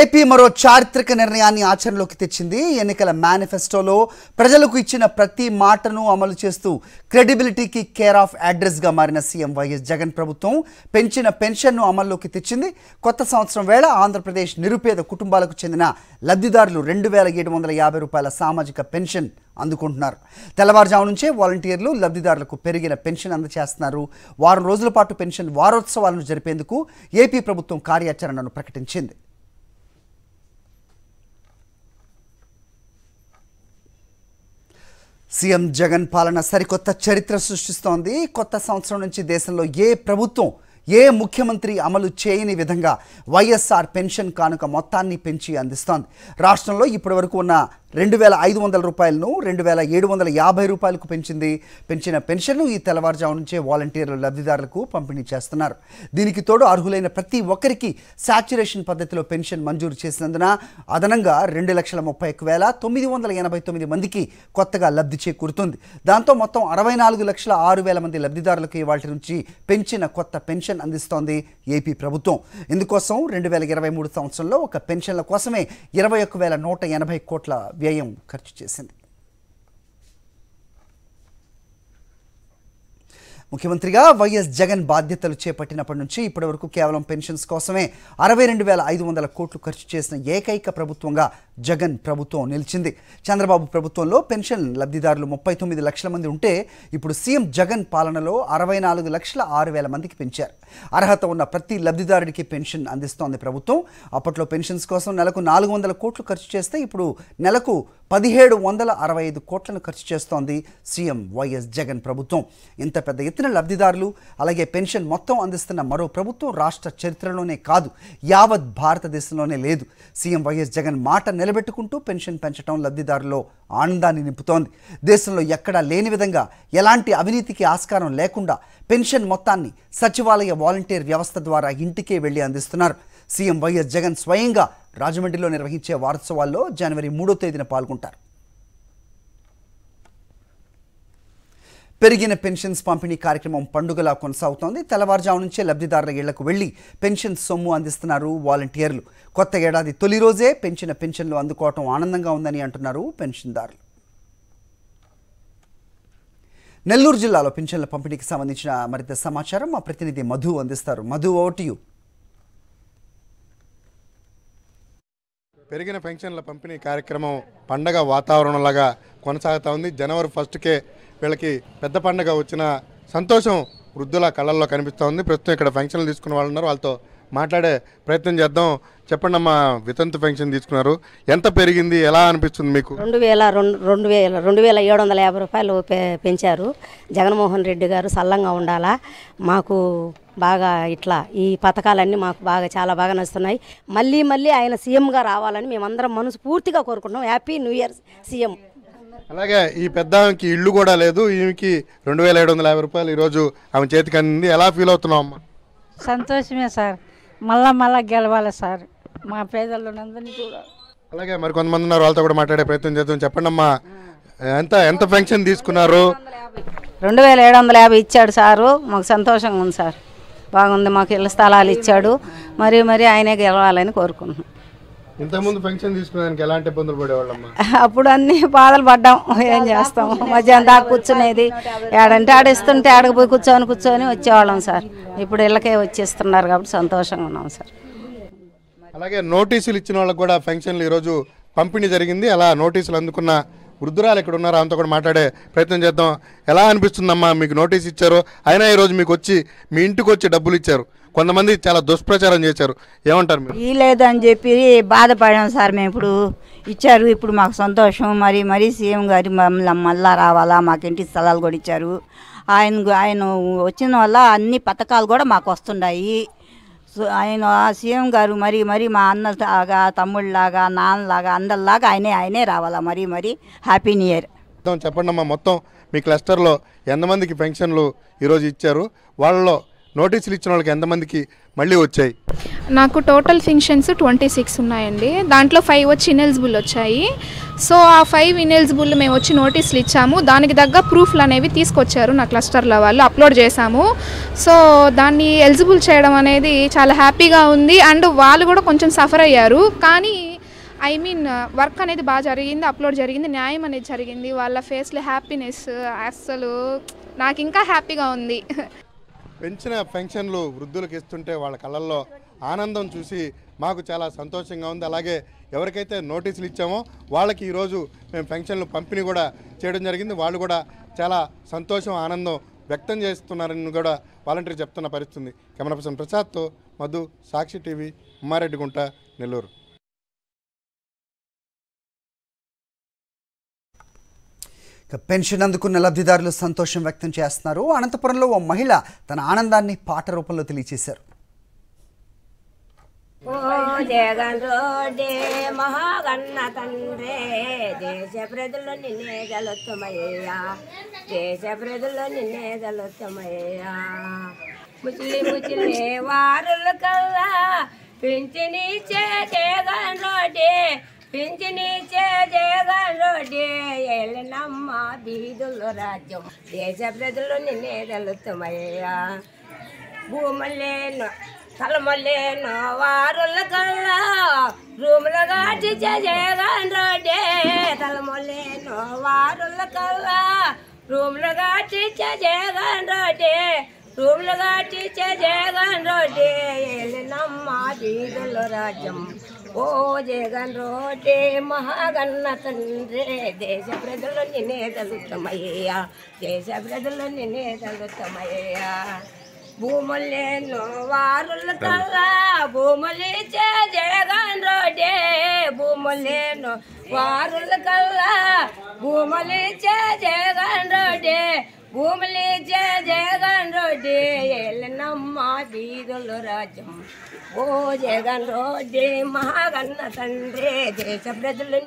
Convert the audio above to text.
AP మరో చారిత్రక నిర్ణయాన్ని ఆచరణలోకి తెచ్చింది ఎన్నికల మేనిఫెస్టోలో ప్రజలకు ఇచ్చిన ప్రతి మాటను అమలు చేస్తూ క్రెడిబిలిటీకి కేర్ ఆఫ్ అడ్రస్గా మారిన సీఎం వైఎస్ జగన్ ప్రభుత్వం పెంచిన పెన్షన్ను అమల్లోకి తెచ్చింది కొత్త సంవత్సరం వేళ ఆంధ్రప్రదేశ్ నిరుపేద కుటుంబాలకు చెందిన లబ్ధిదారులు రెండు వేల ఏడు వందల యాభై రూపాయల సామాజిక పెన్షన్ అందుకుంటున్నారు తెల్లవారుజాము నుంచే వాలంటీర్లు లబ్ధిదారులకు పెరిగిన పెన్షన్ అందజేస్తున్నారు వారం రోజుల పాటు పెన్షన్ వారోత్సవాలను జరిపేందుకు ఏపీ ప్రభుత్వం కార్యాచరణను ప్రకటించింది సీఎం జగన్ పాలన సరికొత్త చరిత్ర సృష్టిస్తోంది కొత్త సంవత్సరం నుంచి దేశంలో ఏ ప్రభుత్వం ఏ ముఖ్యమంత్రి అమలు చేయని విధంగా వైఎస్ఆర్ పెన్షన్ కానుక మొత్తాన్ని పెంచి అందిస్తోంది రాష్ట్రంలో ఇప్పటివరకు ఉన్న రెండు వేల ఐదు వందల రూపాయలను రెండు వేల ఏడు వందల యాభై రూపాయలకు పెంచింది పెంచిన పెన్షన్ను ఈ తెల్లవారుజాము నుంచే వాలంటీర్లు లబ్ధిదారులకు పంపిణీ చేస్తున్నారు దీనికి తోడు అర్హులైన ప్రతి ఒక్కరికి శాచ్యురేషన్ పద్ధతిలో పెన్షన్ మంజూరు చేసినందున అదనంగా రెండు లక్షల ముప్పై ఒక్క వేల తొమ్మిది వందల ఎనభై తొమ్మిది మందికి కొత్తగా లబ్ధి చేకూరుతుంది దాంతో మొత్తం అరవై నాలుగు లక్షల ఆరు వేల మంది లబ్ధిదారులకు వాటి నుంచి పెంచిన కొత్త పెన్షన్ అందిస్తోంది ఏపీ ప్రభుత్వం ఇందుకోసం రెండు వేల ఇరవై మూడు సంవత్సరంలో ఒక పెన్షన్ల కోసమే ఇరవై ఒక్క వేల నూట ఎనభై కోట్ల వ్యయం ఖర్చు చేసింది ముఖ్యమంత్రిగా వైఎస్ జగన్ బాధ్యతలు చేపట్టినప్పటి నుంచి ఇప్పటి వరకు కేవలం పెన్షన్స్ కోసమే అరవై రెండు వేల ఐదు వందల కోట్లు ఖర్చు చేసిన ఏకైక ప్రభుత్వంగా జగన్ ప్రభుత్వం నిలిచింది చంద్రబాబు ప్రభుత్వంలో పెన్షన్ లబ్ధిదారులు ముప్పై తొమ్మిది లక్షల మంది ఉంటే ఇప్పుడు సీఎం జగన్ పాలనలో అరవై నాలుగు లక్షల ఆరు వేల మందికి పెంచారు అర్హత ఉన్న ప్రతి లబ్ధిదారుడికి పెన్షన్ అందిస్తోంది ప్రభుత్వం అప్పట్లో పెన్షన్స్ కోసం నెలకు నాలుగు వందల కోట్లు ఖర్చు చేస్తే ఇప్పుడు నెలకు పదిహేడు వందల అరవై ఐదు కోట్లను ఖర్చు చేస్తోంది సీఎం వైఎస్ జగన్ ప్రభుత్వం ఇంత పెద్ద ఎత్తున లబ్ధిదారులు అలాగే పెన్షన్ మొత్తం అందిస్తున్న మరో ప్రభుత్వం రాష్ట్ర చరిత్రలోనే కాదు యావత్ భారతదేశంలోనే లేదు సీఎం వైఎస్ జగన్ మాట నిలబెట్టుకుంటూ పెన్షన్ పెంచడం లబ్ధిదారుల్లో ఆనందాన్ని నింపుతోంది దేశంలో ఎక్కడా లేని విధంగా ఎలాంటి అవినీతికి ఆస్కారం లేకుండా పెన్షన్ మొత్తాన్ని సచివాలయ వాలంటీర్ వ్యవస్థ ద్వారా ఇంటికే వెళ్ళి అందిస్తున్నారు సీఎం వైఎస్ జగన్ స్వయంగా రాజమండ్రిలో నిర్వహించే వారోత్సవాల్లో జనవరి మూడో తేదీన పాల్గొంటారు పెరిగిన పెన్షన్స్ పంపిణీ కార్యక్రమం పండుగలా కొనసాగుతోంది తెల్లవారుజాము నుంచే లబ్ధిదారుల ఇళ్లకు వెళ్లి పెన్షన్ సొమ్ము అందిస్తున్నారు వాలంటీర్లు కొత్త ఏడాది తొలి రోజే పెంచిన పెన్షన్లు అందుకోవటం ఆనందంగా ఉందని అంటున్నారు పెన్షన్దారులు నెల్లూరు జిల్లాలో పెన్షన్ల పంపిణీకి సంబంధించిన మరింత సమాచారం మా ప్రతినిధి మధు అందిస్తారు మధు ఓటు పెరిగిన పెన్షన్ల పంపిణీ కార్యక్రమం పండగ వాతావరణంలాగా కొనసాగుతూ ఉంది జనవరి ఫస్ట్కే వీళ్ళకి పెద్ద పండగ వచ్చిన సంతోషం వృద్ధుల కళ్ళల్లో కనిపిస్తూ ఉంది ప్రస్తుతం ఇక్కడ పెన్షన్లు తీసుకున్న వాళ్ళు ఉన్నారు వాళ్ళతో మాట్లాడే ప్రయత్నం చేద్దాం చెప్పండి అమ్మా వితంతు పెన్షన్ తీసుకున్నారు ఎంత పెరిగింది ఎలా అనిపిస్తుంది మీకు రెండు వేల రెండు రెండు వేల రెండు వేల ఏడు వందల యాభై రూపాయలు పెంచారు జగన్మోహన్ రెడ్డి గారు సల్లంగా ఉండాలా మాకు బాగా ఇట్లా ఈ పథకాలన్నీ మాకు బాగా చాలా బాగా నచ్చుతున్నాయి మళ్ళీ మళ్ళీ ఆయన సీఎంగా రావాలని మేమందరం మనసు పూర్తిగా కోరుకుంటున్నాం హ్యాపీ న్యూ ఇయర్ సీఎం అలాగే ఈ పెద్ద ఆమెకి ఇల్లు కూడా లేదు ఈమెకి రెండు వేల ఏడు వందల యాభై రూపాయలు ఈరోజు ఆమె చేతికి అందింది ఎలా ఫీల్ అవుతున్నాం అమ్మ సంతోషమే సార్ మళ్ళా మళ్ళా గెలవాలి సార్ మా పేదలందరినీ చూడాలి అలాగే మరి కొంతమంది ఉన్నారు వాళ్ళతో కూడా మాట్లాడే ప్రయత్నం చేద్దాం చెప్పండి అమ్మా ఎంత ఎంత పెన్షన్ తీసుకున్నారు రెండు వేల ఏడు వందల యాభై ఇచ్చాడు సారు మాకు సంతోషంగా ఉంది సార్ బాగుంది మాకు ఇళ్ళ స్థలాలు ఇచ్చాడు మరి మరి ఆయనే గెలవాలని కోరుకుంటున్నాం ఇంతకుముందు పెన్షన్ తీసుకునేదానికి ఎలాంటి ఇబ్బందులు పడేవాళ్ళమ్మా అప్పుడు అన్ని బాధలు పడ్డాం ఏం చేస్తాం మధ్యాహ్నం దాకా కూర్చునేది ఏడంటే ఆడిస్తుంటే ఆడకు పోయి కూర్చొని కూర్చొని వచ్చేవాళ్ళం సార్ ఇప్పుడు ఇళ్ళకే వచ్చేస్తున్నారు కాబట్టి సంతోషంగా ఉన్నాం సార్ అలాగే నోటీసులు ఇచ్చిన వాళ్ళకు కూడా పెన్షన్లు ఈరోజు పంపిణీ జరిగింది అలా నోటీసులు అందుకున్న వృద్ధురాలు ఇక్కడ ఉన్నారు ఆమెతో కూడా మాట్లాడే ప్రయత్నం చేద్దాం ఎలా అనిపిస్తుందమ్మా మీకు నోటీస్ ఇచ్చారు అయినా ఈరోజు మీకు వచ్చి మీ ఇంటికి వచ్చి డబ్బులు ఇచ్చారు కొంతమంది చాలా దుష్ప్రచారం చేశారు ఏమంటారు మీరు ఈ లేదని చెప్పి బాధపడాం సార్ మేము ఇప్పుడు ఇచ్చారు ఇప్పుడు మాకు సంతోషం మరి మరీ సీఎం గారు మమ్మల్ని మళ్ళా రావాలా మాకు ఇంటి స్థలాలు కూడా ఇచ్చారు ఆయన ఆయన వచ్చిన వల్ల అన్ని పథకాలు కూడా మాకు వస్తున్నాయి ఆయన సీఎం గారు మరి మరి మా అన్న లాగా తమ్ముళ్ళలాగా నాన్నలాగా అందరిలాగా ఆయనే ఆయనే రావాలా మరి మరి హ్యాపీ న్యూ ఇయర్ చెప్పండి అమ్మా మొత్తం మీ క్లస్టర్లో ఎంతమందికి పెన్షన్లు ఈరోజు ఇచ్చారు వాళ్ళలో నోటీసులు ఇచ్చిన వాళ్ళకి ఎంతమందికి మళ్ళీ వచ్చాయి నాకు టోటల్ ఫింక్షన్స్ ట్వంటీ సిక్స్ ఉన్నాయండి దాంట్లో ఫైవ్ వచ్చి ఇనెలిజిబుల్ వచ్చాయి సో ఆ ఫైవ్ ఇనెలిజిబుల్ మేము వచ్చి నోటీసులు ఇచ్చాము దానికి తగ్గ ప్రూఫ్లు అనేవి తీసుకొచ్చారు నా క్లస్టర్ల వాళ్ళు అప్లోడ్ చేశాము సో దాన్ని ఎలిజిబుల్ చేయడం అనేది చాలా హ్యాపీగా ఉంది అండ్ వాళ్ళు కూడా కొంచెం సఫర్ అయ్యారు కానీ ఐ మీన్ వర్క్ అనేది బాగా జరిగింది అప్లోడ్ జరిగింది న్యాయం అనేది జరిగింది వాళ్ళ ఫేస్లో హ్యాపీనెస్ అస్సలు నాకు ఇంకా హ్యాపీగా ఉంది పెంచిన పెన్షన్లు వృద్ధులకు ఇస్తుంటే వాళ్ళ కళ్ళల్లో ఆనందం చూసి మాకు చాలా సంతోషంగా ఉంది అలాగే ఎవరికైతే నోటీసులు ఇచ్చామో వాళ్ళకి ఈరోజు మేము పెన్షన్లు పంపిణీ కూడా చేయడం జరిగింది వాళ్ళు కూడా చాలా సంతోషం ఆనందం వ్యక్తం చేస్తున్నారని కూడా వాలంటీర్ చెప్తున్న పరిస్థితుంది కెమెరా పర్సన్ ప్రసాద్తో మధు సాక్షి టీవీ ఉమ్మారెడ్డిగుంట నెల్లూరు పెన్షన్ అందుకున్న లబ్ధిదారులు సంతోషం వ్యక్తం చేస్తున్నారు అనంతపురంలో ఓ మహిళ తన ఆనందాన్ని పాట రూపంలో తెలియజేశారు జగన్ రోడే మహాగన్న తండ్రే వారుల పెంచిని జగన్ పింఛనిచ్చే జగన్ రెడ్డి బీదులు రాజ్యం దేశ ప్రజలు నిన్నే తెలుతుమయ్యా భూములేను తలమలేను వారుల కల్లా రూముల గాటి జగన్ రెడ్డి తలమలేను వారుల కల్లా రూముల గాటి జగన్ రూములు గాటి జగన్ రెడ్డి ఏలినమ్మ బీదులు రాజ్యం ఓ జగన్ రోటే మహాగన్న తండ్రే దేశ ప్రజలు నిన్నే తలుతమయ్యా దేశ ప్రజలు నిన్నే తలుతమయ్యా భూములేను వారుల తల్లా భూములిచే జగన్ రోడే భూములేను వారుల కల్లా భూములిచే జగన్ రోడే భూములి జగన్ రోడ్డి ఎల్లనమ్మ దీదులు రాజ్యం ఓ జగన్ రోడ్డి మహాగన్న తండ్రి దేశ ప్రజలు